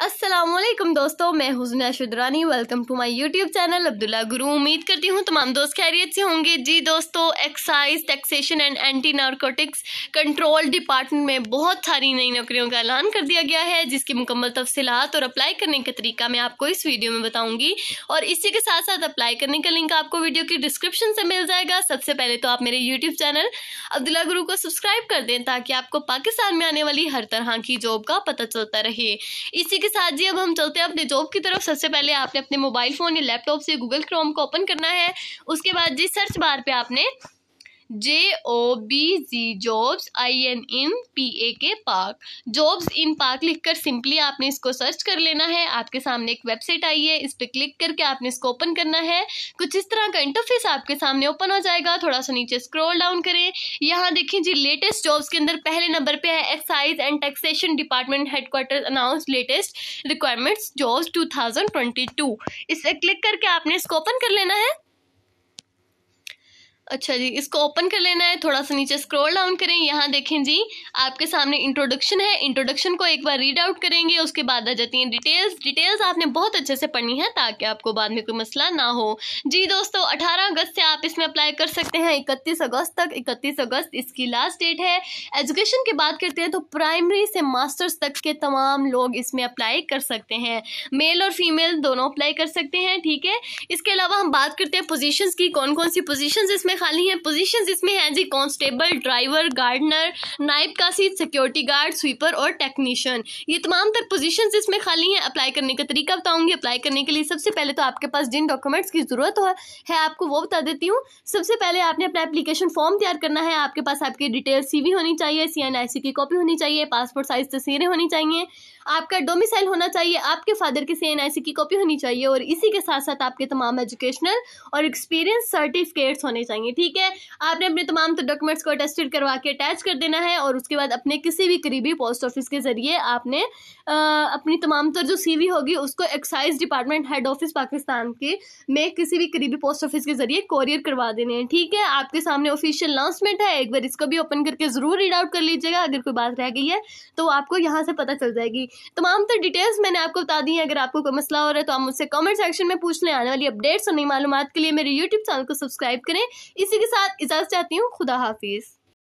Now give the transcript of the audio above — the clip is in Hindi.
असलम दोस्तों मैं Husna Shudrani welcome to my YouTube channel Abdullah Guru उम्मीद करती हूँ तमाम दोस्त खैरियत से होंगे जी दोस्तों excise taxation and anti narcotics control department में बहुत सारी नई नौकरियों का ऐलान कर दिया गया है जिसकी मुकम्मल तफसीत और अप्लाई करने का तरीका मैं आपको इस वीडियो में बताऊँगी और इसी के साथ साथ अप्लाई करने का लिंक आपको वीडियो की डिस्क्रिप्शन से मिल जाएगा सबसे पहले तो आप मेरे यूट्यूब चैनल अब्दुल्ला गुरु को सब्सक्राइब कर दें ताकि आपको पाकिस्तान में आने वाली हर तरह की जॉब का पता चलता रहे इसी के साथ जी अब हम चलते हैं अपने जॉब की तरफ सबसे पहले आपने अपने मोबाइल फ़ोन या लैपटॉप से गूगल क्रोम को ओपन करना है उसके बाद जी सर्च बार पे आपने J O B G jobs I N in P A K park jobs in park लिखकर सिंपली आपने इसको सर्च कर लेना है आपके सामने एक वेबसाइट आई है इस पर क्लिक करके आपने इसको ओपन करना है कुछ इस तरह का इंटरफेस आपके सामने ओपन हो जाएगा थोड़ा सा नीचे स्क्रॉल डाउन करें यहाँ देखें जी लेटेस्ट जॉब्स के अंदर पहले नंबर पे है excise and taxation department headquarter announce latest requirements jobs 2022 इसे क्लिक करके आपने इसको ओपन कर लेना है अच्छा जी इसको ओपन कर लेना है थोड़ा सा नीचे स्क्रॉल डाउन करें यहाँ देखें जी आपके सामने इंट्रोडक्शन है इंट्रोडक्शन को एक बार रीड आउट करेंगे उसके बाद आ जाती हैं डिटेल्स डिटेल्स आपने बहुत अच्छे से पढ़नी है ताकि आपको बाद में कोई मसला ना हो जी दोस्तों अठारह अगस्त से आप इसमें अप्लाई कर सकते हैं इकतीस अगस्त तक इकतीस अगस्त इसकी लास्ट डेट है एजुकेशन की बात करते हैं तो प्राइमरी से मास्टर्स तक के तमाम लोग इसमें अप्लाई कर सकते हैं मेल और फीमेल दोनों अप्लाई कर सकते हैं ठीक है इसके अलावा हम बात करते हैं पोजिशन की कौन कौन सी पोजिशन इसमें खाली हैं पोजीशंस इसमें हैं जी कांस्टेबल ड्राइवर गार्डनर नाइब का सीट सिक्योरिटी गार्ड स्वीपर और टेक्नीशियन ये तमाम तर पोजीशन इसमें खाली हैं अप्लाई करने का तरीका बताऊंगी अप्लाई करने के लिए सबसे पहले तो आपके पास जिन डॉक्यूमेंट्स की ज़रूरत हो है आपको वो बता देती हूँ सबसे पहले आपने अपना एप्लीकेशन फॉर्म तैयार करना है आपके पास आपकी डिटेल सी होनी चाहिए सी एन की कॉपी होनी चाहिए पासपोर्ट साइज तस्वीरें होनी चाहिए आपका डोमिसाइल होना चाहिए आपके फादर की सी की कॉपी होनी चाहिए और इसी के साथ साथ आपके तमाम एजुकेशनल और एक्सपीरियंस सर्टिफिकेट्स होने चाहिए जाएंगे ठीक है आपने अपने तमाम तो डॉक्यूमेंट्स को अटेस्टेड करवा के अटैच कर देना है और उसके बाद अपने किसी भी करीबी पोस्ट ऑफिस के जरिए आपने आ, अपनी तमाम तर जो सी होगी उसको excise department head office Pakistan के में किसी भी करीबी पोस्ट ऑफिस के जरिए कॉरियर करवा देने हैं ठीक है आपके सामने ऑफिशियल अनाउंसमेंट है एक बार इसको भी ओपन करके ज़रूर रीड आउट कर लीजिएगा अगर कोई बात रह गई है तो आपको यहाँ से पता चल जाएगी तमाम तर डिटेल्स मैंने आपको बता दी है अगर आपको कोई मसला हो रहा है तो आप मुझसे कमेंट सेक्शन में पूछ लें आने वाली अपडेट्स और नई मालूम के लिए मेरे यूट्यूब चैनल को सब्सक्राइब करें इसी के साथ इजाज़त चाहती हूँ खुदा हाफिज़